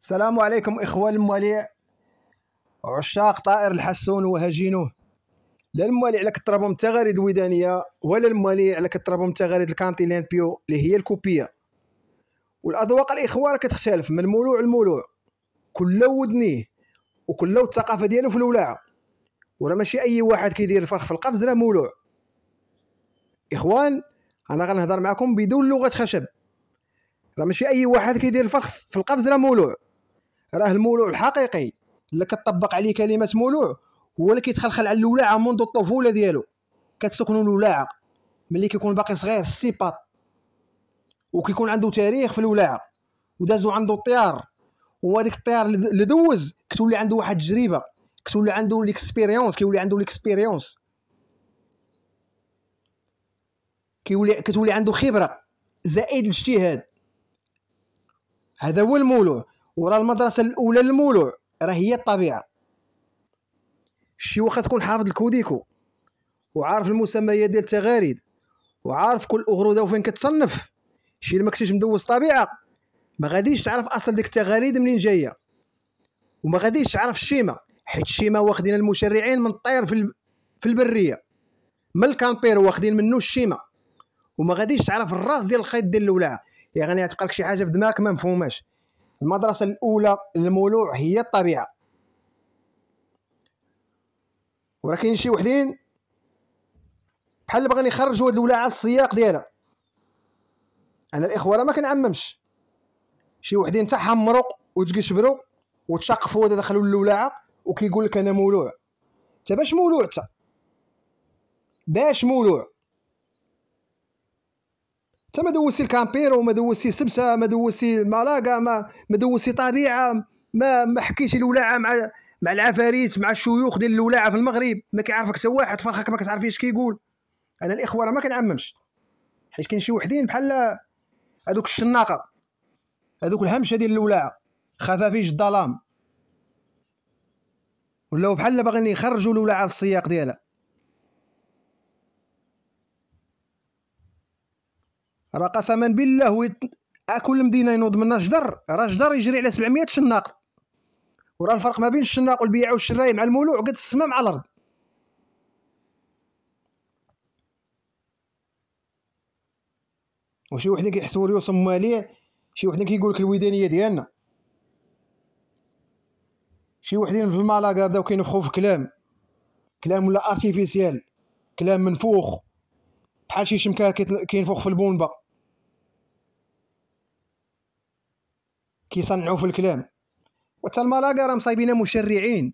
السلام عليكم إخوة المواليع عشاق طائر الحسون وهجينوه لا المولي على كتربهم التغاريد الودانية ولا المواليع لك كتربهم التغاريد الكانتيلين بيو اللي هي الكوبية والأذواق الإخوة راه كتختلف من مولوع لمولوع كله ودنيه وكله الثقافة ديالو في الولاعة ورا ماشي أي واحد كيدير الفرخ في القفز راه مولوع إخوان أنا غنهضر معكم بدون لغة خشب راه ماشي أي واحد كيدير الفرخ في القفز راه مولوع راه المولوع الحقيقي اللي كتطبق عليه كلمه مولوع هو اللي كيتخلخل على الولاعه منذ الطفوله ديالو كتسكنوا الولاعه ملي كيكون باقي صغير السيبات وكيكون عنده تاريخ في الولاعه ودازو عنده الطيار وهذاك الطيار اللي دوز كتولي عنده واحد التجربه كتولي عنده ليكسبيريونس كيولي عنده ليكسبيريونس كيولي كتولي عنده خبره زائد الاجتهاد هذا هو المولوع ورا المدرسه الاولى للمولوع راه هي الطبيعه شي واخا تكون حافظ الكوديكو وعارف المسميات ديال التغاريد وعارف كل اغروده وفين كتصنف شي اللي كنتيش مدوز طبيعه ما غاديش تعرف اصل ديك التغاريد منين جايه وما غاديش تعرف الشيمه حيت الشيمه واخدين المشرعين من الطير في الب... في البريه من الكامبير واخدين منو الشيمه وما غاديش تعرف الراس ديال الخيط ديال الولاعه يا غادي يعني شي حاجه في دماغك ما مفهوماش المدرسة الأولى للمولوع هي الطبيعة ولكن شي وحدين بحال باغيين يخرجوا هاد الولاعه السياق ديالها انا الاخوه راه ما كنعممش شي وحدين تحمرو تحمروا تشقفو وتشقفوا دخلوا للولاعه وكيقول لك انا مولوع تا باش مولوع تا باش مولوع تا ما دوسي الكامبيرو ما دوسي سمسه ما دوسي مالاكا ما ما دوسي طبيعه ما ما حكيتي الولاعه مع مع العفاريت مع الشيوخ ديال الولاعه في المغرب ما كيعرفك حتى واحد فرخك ما كتعرفيش كيقول انا الاخوه راه ما كنعممش حيت كاين شي وحدين بحال هذوك الشناقه هذوك الهمشه ديال الولاعه خفافيج الظلام ولاو بحال باغيين يخرجوا الولاعه السياق ديالها راه قسما بالله ويت... كل مدينه ينوض منها جدر راه جدر يجري على 700 شناق وراه الفرق ما بين الشناق والبيع والشراي مع المولوع قد السماء مع الارض وشي وحدين كيحسبوا ريوسهم ماليع شي وحدين كيقول لك الودانيه ديالنا شي وحدين في المالاكا بداو كينفخوا في كلام كلام ولا ارتيفيسيال كلام منفوخ بحال شي شمكه كينفخ في البومبه كيصنعوا في الكلام وحتى الملاكا راه مصايبين مشرعين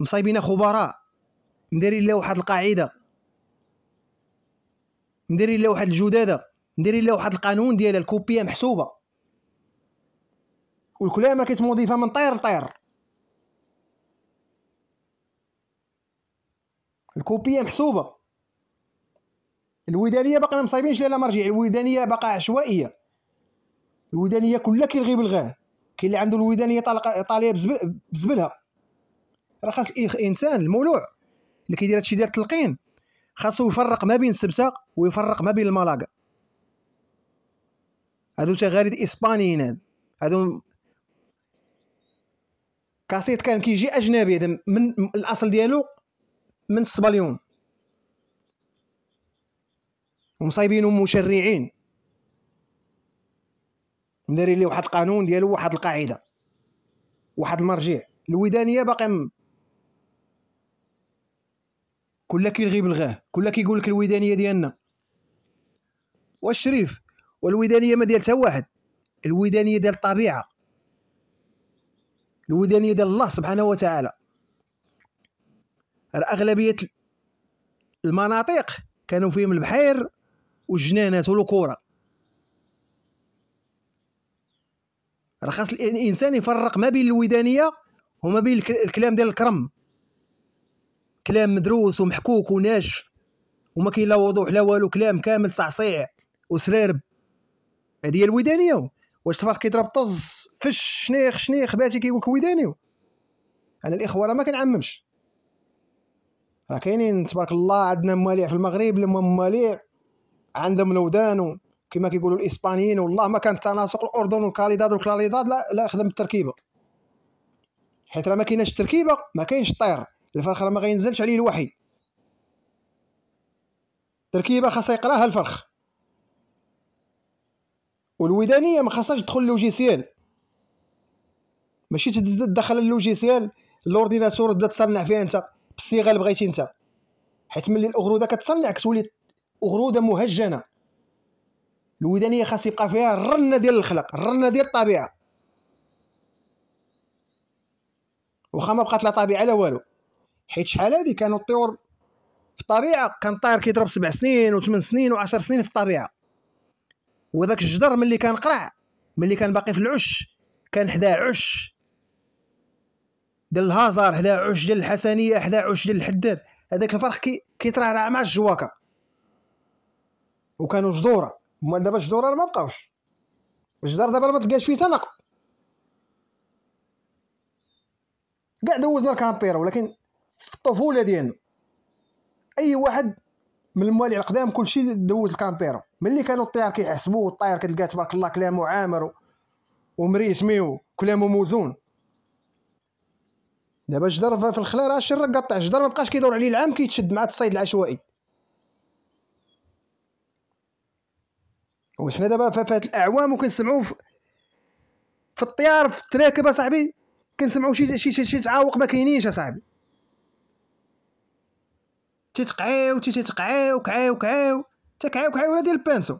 مصايبين خبراء مديرين لها واحد القاعده مديرين لها واحد الجداده مديرين لها واحد القانون ديالها الكوبيه محسوبه والكلام راه كيتموديفا من طير لطير الكوبيه محسوبه الودانيه باقي ما مصايبينش لا مرجع الودانيه باقا عشوائيه الودانيه كلها كيلغي بالغاه كاين اللي عنده الودانيه طالقه ايطاليه بزبلها راه خاص الانسان المولوع اللي كيدير هادشي ديال التلقين خاصو يفرق ما بين السبسه ويفرق ما بين الملاقه هادو تغاريد اسبانيين هادو كاسيت كان كيجي اجنبي هذا من الاصل ديالو من السبليون ومصايبينهم مشرعين دايرين ليه واحد القانون ديالو واحد القاعده واحد المرجع الودانيه باقي م... كل كيلغي بلغاه كل كيقول لك الودانيه ديالنا والشريف والودانيه ما ديال حتى واحد الودانيه ديال الطبيعه الودانيه ديال الله سبحانه وتعالى راه اغلبيه المناطق كانوا فيهم البحير والجنانات والكره راه خاص الانسان يفرق ما بين الودانيه وما بين الكلام ديال الكرم كلام مدروس ومحكوك وناشف وما كاين لا وضوح لا والو كلام كامل صعصيع وسرارب هذه هي الودانيه واش تفرق كيضرب طز فش شنيخ شنيخ باتي كيقول لك وداني انا الاخوه راه ما كنعممش راه كاينين تبارك الله عندنا مواليع في المغرب لما مواليع عندهم الودان كما كيقولوا الاسبانيين والله ما كان التناسق الاردن والكاليداد والكلاليداد لا لا خدم التركيبه حيت راه ما كايناش التركيبه ما كاينش الطير الفرخ راه ما غينزلش عليه الوحي التركيبه خاصها يقراها الفرخ والودانيه ما خاصهاش تدخل لوجيسيال ماشي تدخل اللوجيسيال لورديناتور تبدا تصنع فيها انت بالصيغه اللي بغيتي انت حيت ملي الاغروده كتصنع كتولي اغروده مهجنه الودانيه خاص يبقى فيها الرنه ديال الخلق الرنه ديال الطبيعه واخا ما بقات لا طبيعه لا والو حيت شحال هادي كانوا الطيور في الطبيعه كان طائر كيضرب سبع سنين وثمان سنين وعشر سنين في الطبيعه وذاك الجدر ملي كان قرع ملي كان باقي في العش كان حدا عش ديال الهازار حدا عش ديال الحسنيه حدا عش ديال الحداد هذاك الفرق كي كيترعرع مع الجواكه وكانوا جذوره هما دابا الجدران ما بقاوش الجدار دابا ما تلقاش فيه تنق كاع دوزنا الكامبيرا ولكن في الطفوله ديالنا اي واحد من الموالي القدام كلشي دوز الكامبيرا ملي كانوا الطيار كيحسبوا والطيار كتلقى تبارك الله كلامه عامر ومريسمي كلامه موزون دابا الجدار في الخلا راه شي راه قطع الجدار مبقاش كيدور عليه العام كيتشد مع الصيد العشوائي واش حنا دابا في هاد الاعوام وكنسمعوا في, في الطيار في التراكب اصاحبي كنسمعوا شي شي شي تعاوق ما كاينينش اصاحبي تيتقعيو تيتقعيو كعيو كعيو تكعيو كعيو ديال البانسو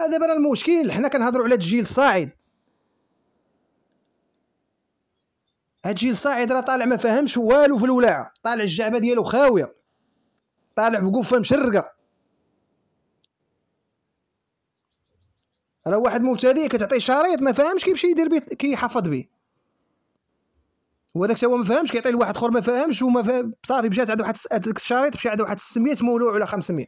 هذا دابا المشكل حنا كنهضروا على الجيل الصاعد هاد الجيل الصاعد راه طالع ما فاهمش والو في الولاعه طالع الجعبه ديالو خاويه طالع في قفه مشرقه راه واحد مبتدئ كتعطيه شريط ما فاهمش كيمشي يدير به كيحفظ به وهذاك هو ما فاهمش كيعطي لواحد اخر ما فاهمش وما فاهم صافي مشات عند واحد داك الشريط مشى عند واحد 600 مولوع ولا 500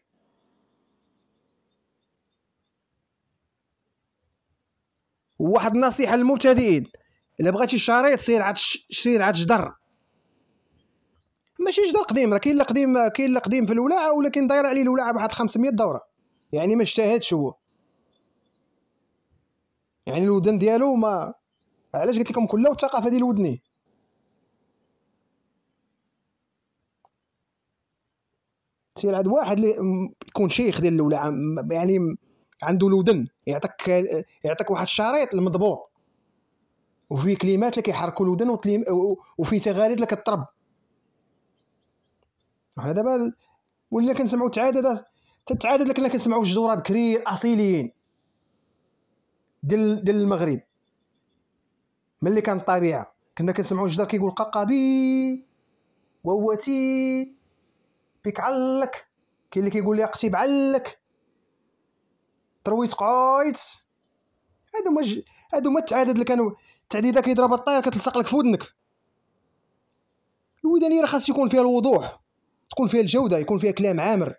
وواحد النصيحه للمبتدئين الا بغيتي الشريط سير عاد سير عاد جدر ماشي جدر قديم راه كاين لا قديم كاين لا قديم في الولاعه ولكن داير عليه الولاعه بواحد 500 دوره يعني ما اجتهدش هو يعني الودن ديالو ما علاش قلت لكم كلها الثقافه ديال الودني سير عند واحد اللي يكون شيخ ديال الولاعه يعني عنده الودن يعطيك يعطيك واحد الشريط المضبوط وفيه كلمات اللي كيحركوا الودن وفي وفيه تغاليد اللي كتطرب وحنا دابا ولينا كنسمعوا التعادات تتعادد لكن كنسمعوا الجذوره بكري اصيليين ديال ديال المغرب ملي كانت الطبيعه كنا كنسمعوا الجدار كيقول ققبي ووتي بك علك كاين اللي كيقول لي اقتي بعلك ترويت قايت هادو مج... هادو ما التعادد اللي كانوا التعديده كيضرب الطير كتلصق لك في ودنك الودانيه راه خاص يكون فيها الوضوح تكون فيها الجوده يكون فيها كلام عامر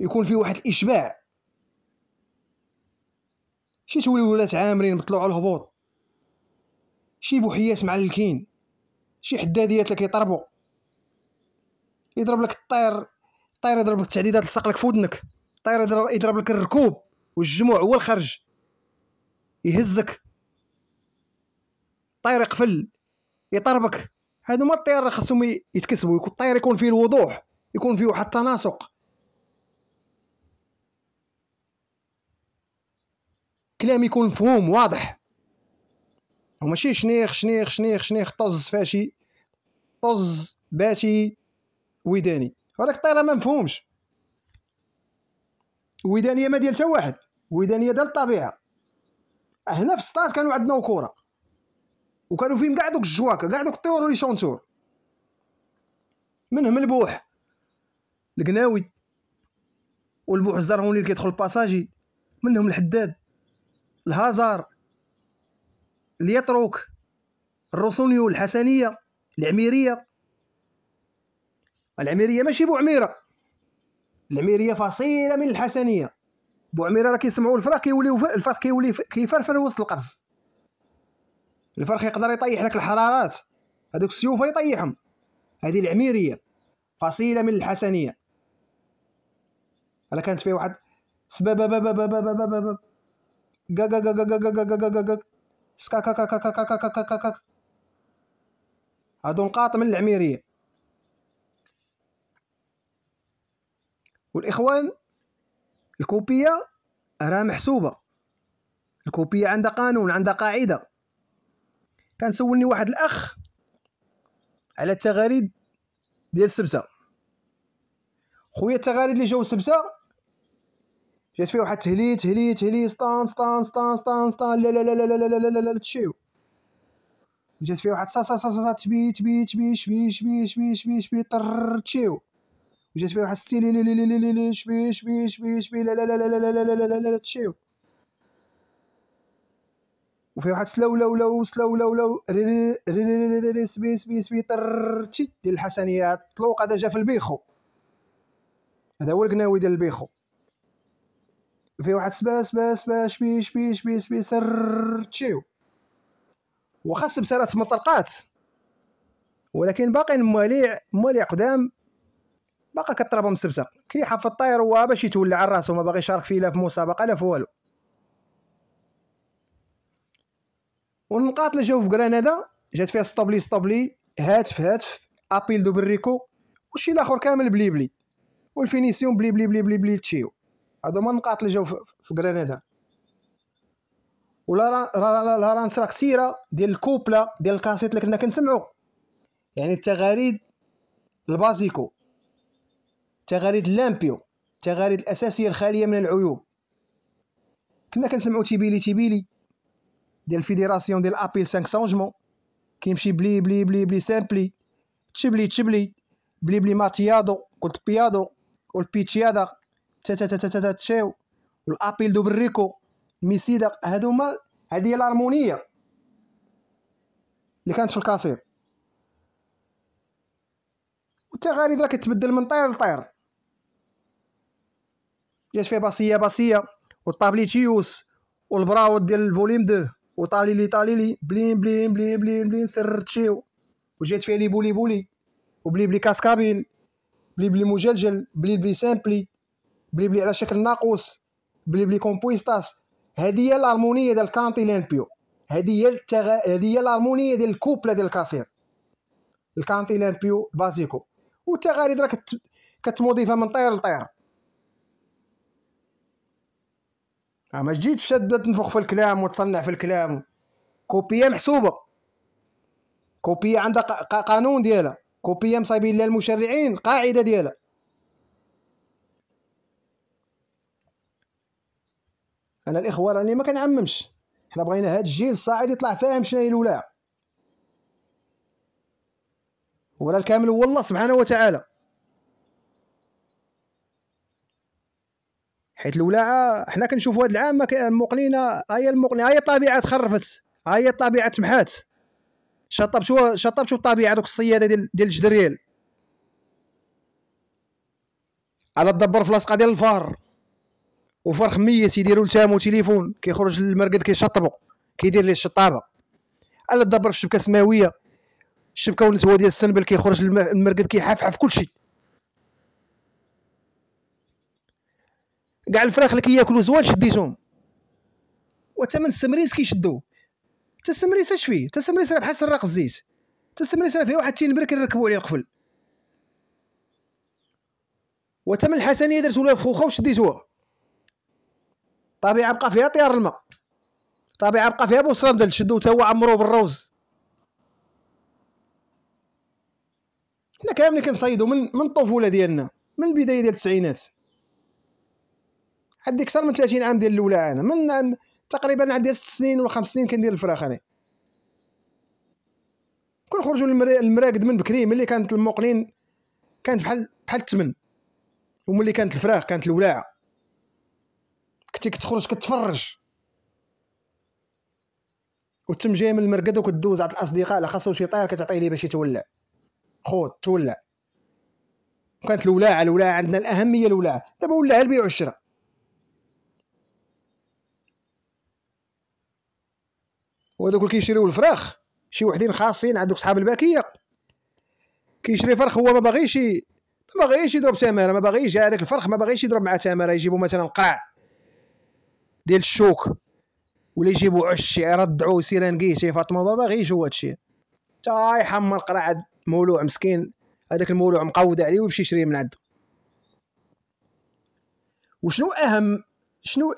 يكون فيه واحد الاشباع شي تولي ولات عامرين مطلوع الهبوط شي بوحيات معلكين شي حداديات اللي كيطربو يضرب لك الطير الطير يضرب لك التعديدات لصق لك في ودنك الطير يضرب, يضرب لك الركوب والجموع هو الخرج يهزك الطير يقفل يطربك هادو ما الطير خاصهم يتكسبوا الطير يكون فيه الوضوح يكون فيه واحد التناسق كلام يكون مفهوم واضح وماشي شنيخ شنيخ شنيخ شنيخ طز فاشي طز باتي وداني هذاك الطيره ما مفهومش ودانيه ما ديال حتى واحد ودانيه ديال الطبيعه هنا في السطات كانوا عندنا كره وكانوا فيهم كاع دوك الجواكه كاع دوك الطيور لي شونتور منهم البوح القناوي والبوح الزرهوني اللي كيدخل الباساجي منهم الحداد الهازار اليطروك الرسونيو الحسنيه العميريه العميريه ماشي بوعميره العميريه فصيله من الحسنيه بوعميره راه كيسمعوا الفرق كيوليو الفرق كيولي كيفرفر وسط القفز الفرق يقدر يطيح لك الحرارات هذوك السيوف يطيحهم هذه العميريه فصيله من الحسنيه انا كانت فيه واحد سبب كا هادو نقاط من العميرية والإخوان الكوبية راه محسوبة الكوبية عندها قانون عندها قاعدة كان سولني واحد الأخ على التغاريد ديال السبسة خويا التغاريد اللي جاو سبسة جات فيه واحد تهلي تهلي تهلي ستان ستان ستان ستان ستان لا لا لا لا لا لا لا لا لا تشيو جات فيه واحد سا سا سا سا تبي تبي تبي شبي شبي شبي شبي شبي طر تشيو وجات فيه واحد ستي لي لي لي لي لي لي شبي شبي شبي شبي لا لا لا لا لا لا لا لا لا لا لا تشيو وفيه واحد سلو لو لو سلو لو لو ري ري ري ري سبي سبي سبي طر تشي ديال الحسنيات طلوق هذا جا في البيخو هذا هو القناوي ديال البيخو في واحد سبا سبا سبا شبي شبي شبي شبي سر تشيو واخا السبسره تمطرقات ولكن باقي الموالع مواليع قدام باقا كطرب مسبسه كيحف الطاير هو باش يتولى على راسو ما باغي يشارك فيه لا في مسابقه لا في والو والنقاط اللي جاو في غرناطه جات فيها ستوبلي ستوبلي هاتف هاتف ابيل دو بريكو وشي الاخر كامل بلي بلي والفينيسيون بلي بلي بلي بلي بلي تشيو هادو هما النقاط اللي جاو في غرينيدا ولا را را نصرا كثيره ديال الكوبلا ديال الكاسيت اللي كنا كنسمعو يعني التغاريد البازيكو التغاريد اللامبيو التغاريد الاساسيه الخاليه من العيوب كنا كنسمعو تيبيلي تيبيلي ديال فيديراسيون ديال ابيل 5 سونجمون كيمشي بلي بلي بلي بلي سامبلي تشبلي تشبلي بلي بلي ماتيادو كنت بيادو والبيتشيادا تشاو والابيل دو بريكو ميسيدا هادو هما هادي هي الهارمونيه اللي كانت في الكاسير والتغاليد راه كتبدل من طير لطير جات فيها باسيه باسيه والطابليتيوس والبراو ديال الفوليم دو وطالي لي طالي لي بلين بلين بلين بلين بلين سرتشيو وجات فيها لي بولي بولي وبلي بلي كاسكابيل بلي بلي مجلجل بلي بلي سامبلي بلي بلي على شكل ناقوس بلي بلي كومبويستاس هذه هي الهارمونيه ديال كانتي لينبيو هذه هي التغ... هذه هي الهارمونيه ديال الكوبله ديال الكاسير الكانتي لينبيو بازيكو والتغاريد راه كت... كتموديفا من طير لطير آه، ما جيتش شاد تنفخ في الكلام وتصنع في الكلام كوبيه محسوبه كوبيه عندها قانون ديالها كوبيه مصايبين لها المشرعين قاعده ديالها انا الاخوه راني ما كنعممش حنا بغينا هاد الجيل الصاعد يطلع فاهم شنو هي الولاء ولا الكامل هو الله سبحانه وتعالى حيت الولاعه حنا كنشوفوا هاد العام المقنينه هاي المقنينه هاي الطبيعه تخرفت هاي الطبيعه تمحات شطبتوا شطبتوا الطبيعه دوك الصياده ديال دي الجدريال على الدبر في لاصقه ديال الفار وفرخ ميت يديروا لتامو تليفون كيخرج للمرقد كيشطبو كيدير ليه الشطابه على الدبر في الشبكه السماويه الشبكه ولات هو ديال السنبل كيخرج المرقد كيحفحف كلشي كاع الفراخ اللي كياكلو زوال شديتهم وثمن السمريس كيشدو حتى السمريس اش فيه حتى السمريس راه بحال سراق الزيت حتى السمريس راه فيه واحد تينبر كيركبوا عليه القفل وثمن الحسنيه درتو له خوخه وشديتوها الطبيعه بقى فيها طيار الماء الطبيعه بقى فيها بوصندل شدو تا هو عمرو بالروز حنا كاملين كنصيدو من من الطفوله ديالنا من البدايه ديال التسعينات عندي كثر من ثلاثين عام ديال الاولى انا من تقريبا عندي ست سنين ولا خمس سنين كندير الفراخ انا كنخرجو للمراقد من بكري ملي كانت المقلين كانت بحال بحال التمن وملي كانت الفراخ كانت الولاعه كنتي كتخرج كتفرج وتم جاي من المرقد وكدوز عند الاصدقاء لا خاصو شي طاير كتعطيه ليه باش يتولع خود تولع وكانت الولاعه الولاعه عندنا الاهميه الولاعه دابا ولا البيع والشراء وهذوك اللي كيشريو الفراخ شي وحدين خاصين عندك صحاب الباكيه كيشري فرخ هو ما باغيش ما باغيش يضرب تماره ما باغيش هذاك الفرخ ما باغيش يضرب مع تماره يجيبو مثلا قرع ديال الشوك ولا يجيبوا عش يرضعوا سيرانكيه شي فاطمه بابا جو هادشي تا يحمر قرعه مولوع مسكين هذاك المولوع مقود عليه ويمشي يشري من عنده وشنو اهم شنو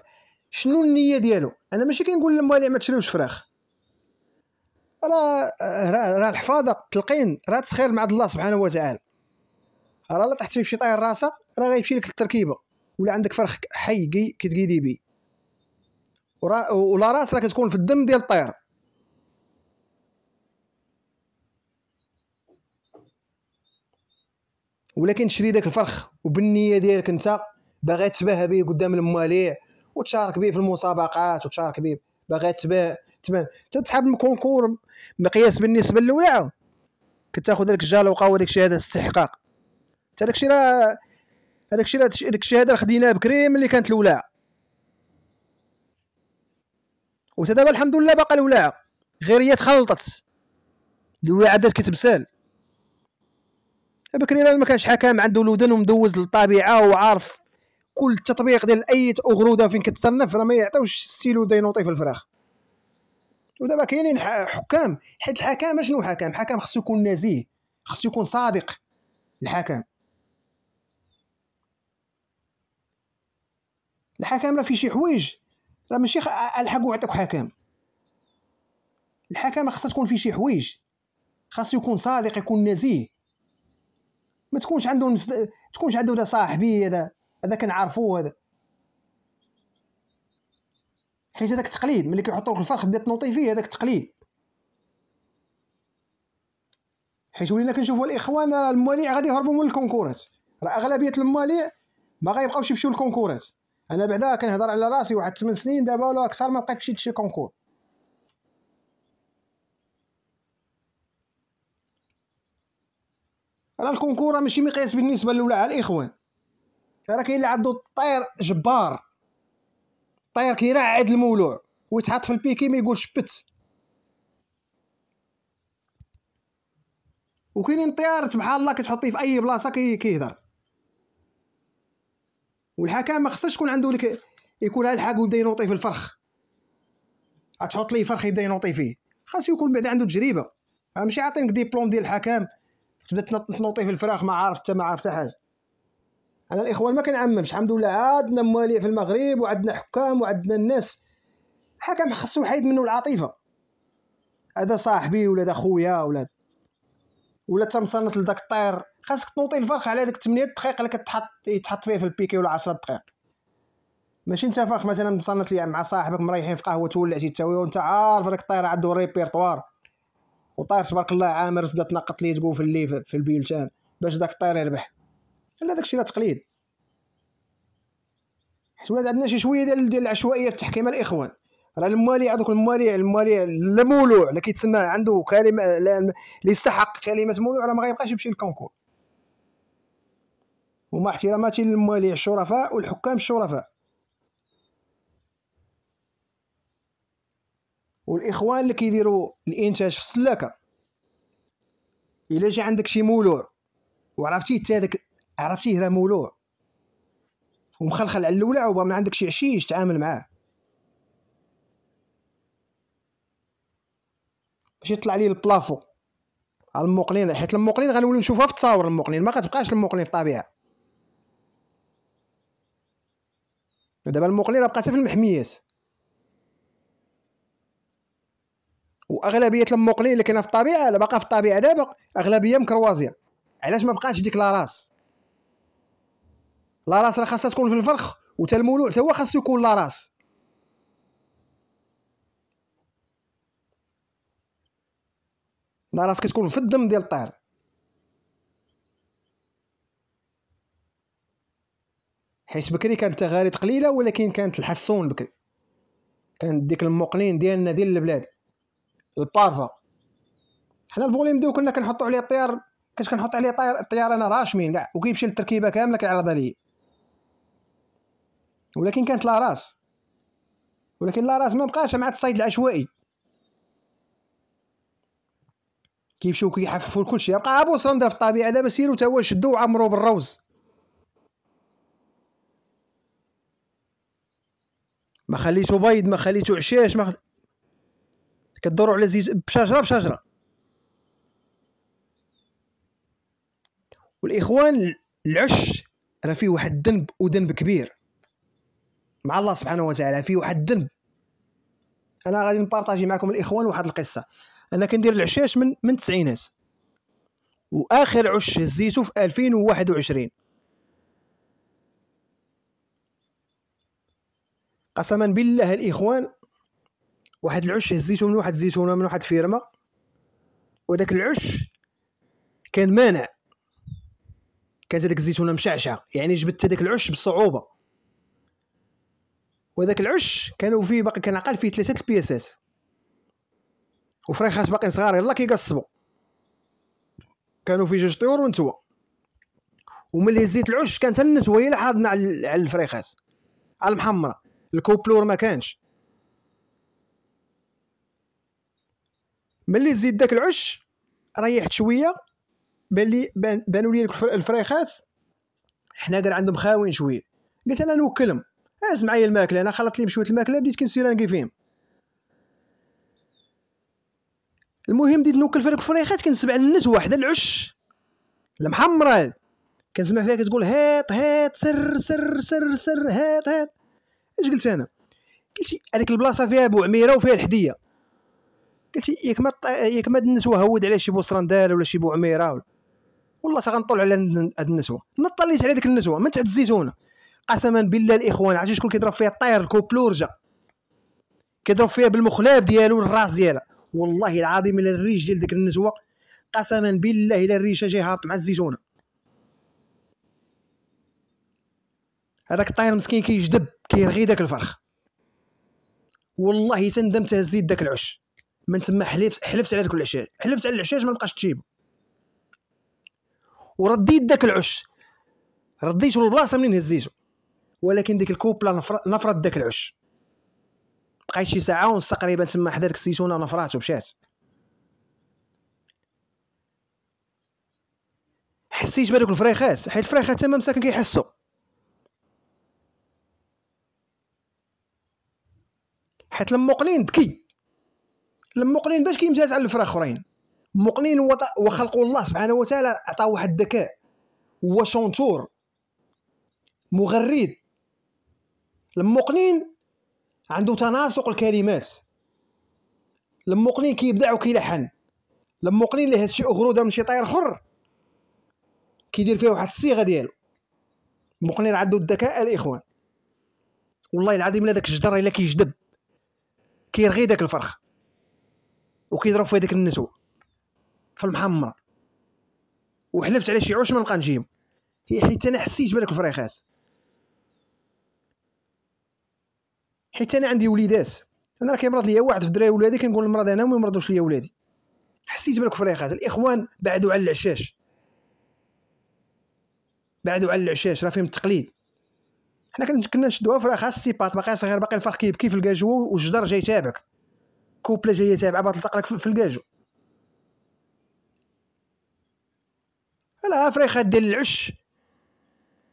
شنو النيه ديالو انا ماشي كنقول للموالي ما تشريوش فراخ راه راه الحفاظه تلقين راه تسخير مع الله سبحانه وتعالى راه لا تحتي شي طاير راسه راه غيمشي لك التركيبه ولا عندك فرخ حي كي كتقيدي بيه ولا راس راه كتكون في الدم ديال الطير ولكن شري داك الفرخ وبالنيه ديالك انت باغي تباها به قدام المواليع وتشارك به في المسابقات وتشارك به باغي تباه تبان تتحب الكونكور مقياس بالنسبه للوعه كتاخذ ديك الجالوقه وديك الشهاده الاستحقاق حتى داكشي راه هذاك الشيء داك هذا خديناه بكريم ملي كانت الولاعه ودابا الحمد لله باقا الولاعه غير هي تخلطت الولاعه بدات كتبسال بكري راه ما كانش حكام عنده لودن ومدوز للطبيعه وعارف كل تطبيق ديال اي اغروده فين كتصنف راه ما يعطيوش السيلو دينوطي في الفراخ ودابا كاينين حكام حيت الحكام شنو حكام حكام خصو يكون نزيه خصو يكون صادق الحكام الحكام راه في شي حوايج راه ماشي آه، الحق وعطيك حكام الحكامه خاصها تكون فيه شي حوايج خاص يكون صادق يكون نزيه ما تكونش عنده المسد... تكونش عنده هذا صاحبي هذا هذا كنعرفو هذا حيت هذاك تقليد ملي كيحطوا لك الفرخ دير تنوطي فيه هذاك تقليد حيت ولينا كنشوفوا الاخوان المواليع غادي يهربوا من الكونكورات راه اغلبيه المواليع ما غيبقاوش يمشيو للكونكورات انا بعدا كنهضر على راسي واحد 8 سنين دابا ولا اكثر ما بقيت مشيت شي كونكور راه الكونكور ماشي مقياس بالنسبه لولا على الاخوان راه كاين اللي عنده الطير جبار الطير كيرعد المولوع ويتحط في البيكي ما يقولش بت وكاينين طيارات بحال الله كتحطيه في اي بلاصه كيهضر كي والحكام ما خصهاش تكون عنده لك يكون الحق ويبدا ينوطي في الفرخ غتحط ليه فرخ يبدا ينوطي فيه خاص يكون بعد عنده تجربه ماشي عاطينك ديبلوم ديال الحكام تبدا تنوطي في الفراخ ما عارف حتى ما عارف حتى حاجه انا الاخوان ما كنعممش الحمد لله عندنا مواليع في المغرب وعندنا حكام وعندنا الناس الحكم خصو يحيد منه العاطفه هذا صاحبي ولا هذا خويا ولا ولا تمصنت لذاك الطير خاصك تنوطي الفرخ على ديك 8 دقائق اللي كتحط يتحط فيه في البيكي ولا 10 دقائق ماشي انت فرخ مثلا مصنت لي مع صاحبك مريحين في قهوه تولعتي تساوي وانت عارف راك الطير عنده ريبيرتوار وطير تبارك الله عامر تبدا تنقط ليه تقول في الليف في البيلتان باش داك الطير يربح لا داكشي لا تقليد حيت ولات عندنا شي شويه ديال ديال العشوائيه في التحكيم الاخوان راه الموالي هذوك الموالي الموالي لا مولوع لا كيتسمى عنده كلمه اللي يستحق كلمه مولوع راه ما غيبقاش يمشي للكونكور ومع احتراماتي للموالي الشرفاء والحكام الشرفاء والاخوان اللي كيديروا الانتاج في السلاكه الا جا عندك شي مولوع وعرفتي حتى هذاك عرفتيه راه مولوع ومخلخل على الاولى من عندك شي عشيش تعامل معاه باش يطلع لي البلافو على المقلين حيت المقلين غنوليو نشوفها في التصاور المقلين ما كتبقاش المقلين الطبيعه دابا المقلين بقات في المحميات واغلبيه المقلين اللي كاينه في الطبيعه اللي باقا في الطبيعه دابا اغلبيه مكروازيه علاش ما بقاش ديك لا راس لا راس راه خاصها تكون في الفرخ وتا المولوع تا هو خاصو يكون لا راس لا نعم، راسك كتكون في الدم ديال الطير حيت بكري كانت تغاريد قليله ولكن كانت الحسون بكري كانت ديك المقلين ديالنا ديال البلاد البارفا حنا الفوليم دو كنا كنحطو عليه الطيار كنت كنحط عليه طير الطيار انا راشمين كاع وكيمشي للتركيبه كامله كيعرضها ليا ولكن كانت لا راس ولكن لا راس ما بقاش مع الصيد العشوائي كيمشيو كيحففوا كلشي شيء بقى ابو صندر في الطبيعه دابا سيرو تا هو شدو وعمرو بالروز ما خليتو بيض ما خليتو عشاش ما خل... كدوروا على زيت بشجره بشجره والاخوان العش راه فيه واحد الذنب وذنب كبير مع الله سبحانه وتعالى فيه واحد الذنب انا غادي نبارطاجي معكم الاخوان واحد القصه انا كندير العشاش من من التسعينات واخر عش هزيتو في 2021 قسما بالله الاخوان واحد العش هزيتو من واحد الزيتونه من واحد فيرما وداك العش كان مانع كانت هذيك الزيتونه مشعشعه يعني جبدت هذاك العش بصعوبه وذاك العش كانوا فيه باقي كنعقل فيه ثلاثه البياسات وفريخات باقيين صغار يلا كيقصبوا كانوا في جوج طيور ونتوى وملي زيت العش كانت النتوى هي اللي حاضنه على الفريخات على المحمره الكوبلور ما كانش ملي زيد داك العش ريحت شويه بلي بانوا لي الفريخات حنا دار عندهم خاوين شويه قلت انا نوكلهم هاز معايا الماكله انا خلطت لي بشويه الماكله بديت كنسير نقي فيهم المهم ديت نوكل الفريق الفريخات كنسمع النت وحده العش المحمره كنسمع فيها كتقول هات هات سر سر سر سر هات هات اش قلت انا قلت هذيك البلاصه فيها ابو عميره وفيها الحديه قلت ياك ما ياك ما النسوه هود على شي بوسرندال ولا شي بو عميره ولا والله تا غنطول على هاد النسوه نطليت على ديك النسوه من تحت الزيتونه قسما بالله الاخوان عرفتي شكون كيضرب فيها الطير الكوبلورجا كيضرب فيها بالمخلاف ديالو الراس ديالها والله العظيم الا الريش ديال ديك النزوه قسما بالله الا الريشه جاي هابط مع الزيتونه هذاك الطاير مسكين كيجدب كيرغي داك الفرخ والله تندمت هزيت داك العش من تما حلفت حلفت على داك العشاج حلفت على العشاج ما لقاش تشيب ورديت داك العش رديته للبلاصه منين هزيته ولكن ديك الكوبلا نفرت داك العش بقيت شي ساعه ونص تقريبا تما حدا ديك انا نفرات ومشات حسيت بهذوك الفريخات حيت الفريخات تما مساكن كيحسوا حيت المقلين ذكي المقلين باش كيمتاز على الفراخ اخرين المقنين هو وخلق الله سبحانه وتعالى عطاه واحد الذكاء هو شونتور مغرد المقنين عنده تناسق الكلمات لموقنين كيبدع وكيلحن لموقنين اللي شي اغروده من شي طاير اخر كيدير فيها واحد الصيغه ديالو مقنين عنده الذكاء الاخوان والله العظيم الا داك الجدر الا كيجذب كيرغي داك الفرخ وكيضرب في ديك النسوه في المحمره وحلفت على شي عشمه نلقى نجيب حيت انا حسيت بالك الفريخات حيت انا عندي وليدات انا راه كيمرض ليا واحد في دراري ولادي كنقول المرض انا وما يمرضوش ليا ولادي حسيت بالك فريقات الاخوان بعدوا على العشاش بعدوا على العشاش راه فيهم التقليد حنا كنا نشدوها في راخا السيبات باقي صغير باقي الفرق كيبكي في الكاجو والجدر جاي تابعك كوبلا جايه تابعه باغا تلصق لك في الكاجو لا فريخات ديال العش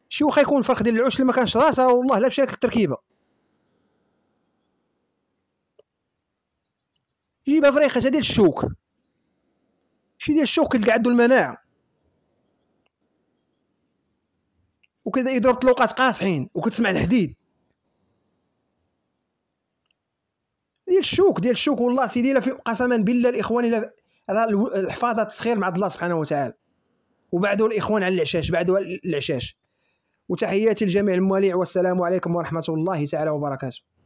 شي واخا يكون الفرق ديال العش اللي ما كانش راسها والله لا مشات التركيبه جيبها هذا ديال الشوك شي ديال الشوك كتلقى عنده المناعه وكذا يضرب طلوقات قاصحين وكتسمع الحديد ديال الشوك ديال الشوك والله سيدي لا في قسما بالله الاخوان لا راه الحفاظه تسخير مع الله سبحانه وتعالى وبعدوا الاخوان على العشاش بعدوا العشاش وتحياتي لجميع المواليع والسلام عليكم ورحمه الله تعالى وبركاته